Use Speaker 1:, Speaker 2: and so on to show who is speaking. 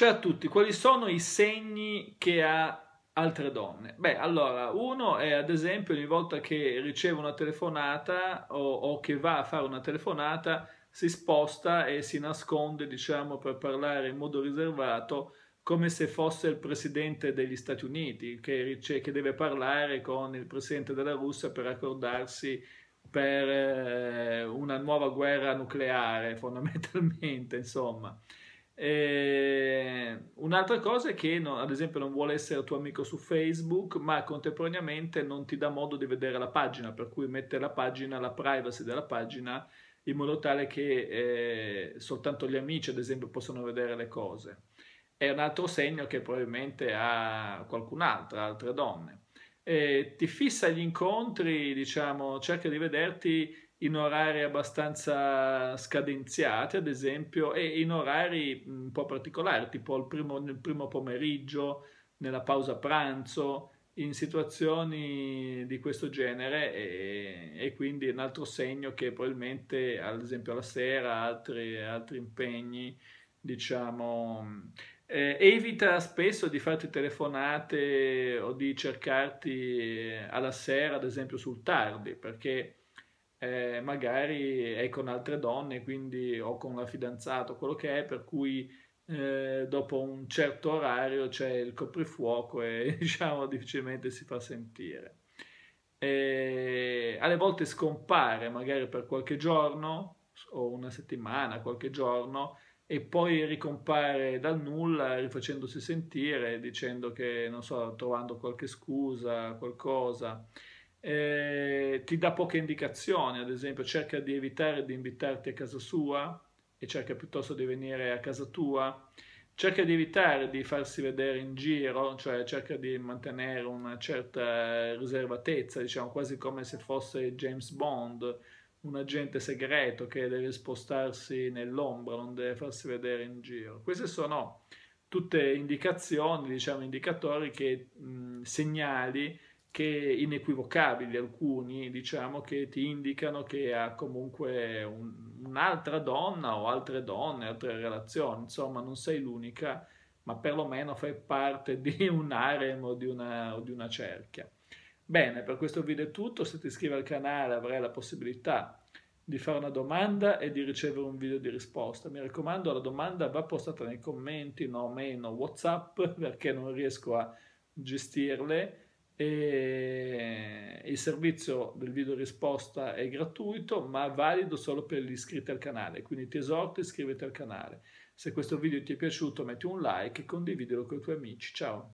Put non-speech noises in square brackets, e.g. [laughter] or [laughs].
Speaker 1: Ciao a tutti, quali sono i segni che ha altre donne? Beh, allora, uno è ad esempio ogni volta che riceve una telefonata o, o che va a fare una telefonata si sposta e si nasconde, diciamo, per parlare in modo riservato, come se fosse il presidente degli Stati Uniti che, che deve parlare con il presidente della Russia per accordarsi per eh, una nuova guerra nucleare, [laughs] fondamentalmente, insomma. Eh, un'altra cosa è che, non, ad esempio, non vuole essere tuo amico su Facebook, ma contemporaneamente non ti dà modo di vedere la pagina, per cui mette la pagina, la privacy della pagina, in modo tale che eh, soltanto gli amici, ad esempio, possono vedere le cose. È un altro segno che probabilmente ha qualcun'altra, altre donne. Eh, ti fissa gli incontri, diciamo, cerca di vederti in orari abbastanza scadenziati, ad esempio, e in orari un po' particolari, tipo il primo, nel primo pomeriggio, nella pausa pranzo, in situazioni di questo genere e, e quindi è un altro segno che probabilmente, ad esempio, alla sera, altri, altri impegni, diciamo... Eh, evita spesso di farti telefonate o di cercarti eh, alla sera, ad esempio, sul tardi, perché eh, magari è con altre donne, quindi o con la fidanzata quello che è, per cui eh, dopo un certo orario c'è il coprifuoco e [laughs] diciamo difficilmente si fa sentire. E alle volte scompare magari per qualche giorno o una settimana, qualche giorno e poi ricompare dal nulla rifacendosi sentire dicendo che non so, trovando qualche scusa, qualcosa eh, ti dà poche indicazioni, ad esempio cerca di evitare di invitarti a casa sua e cerca piuttosto di venire a casa tua, cerca di evitare di farsi vedere in giro, cioè cerca di mantenere una certa riservatezza, diciamo quasi come se fosse James Bond, un agente segreto che deve spostarsi nell'ombra, non deve farsi vedere in giro. Queste sono tutte indicazioni, diciamo indicatori che mh, segnali che inequivocabili alcuni, diciamo, che ti indicano che ha comunque un, un'altra donna o altre donne, altre relazioni, insomma non sei l'unica, ma perlomeno fai parte di un harem o di una, o di una cerchia. Bene, per questo video è tutto, se ti iscrivi al canale avrai la possibilità di fare una domanda e di ricevere un video di risposta. Mi raccomando, la domanda va postata nei commenti, no meno WhatsApp, perché non riesco a gestirle e eh, il servizio del video risposta è gratuito ma valido solo per gli iscritti al canale quindi ti esorto iscriviti al canale se questo video ti è piaciuto metti un like e condividilo con i tuoi amici ciao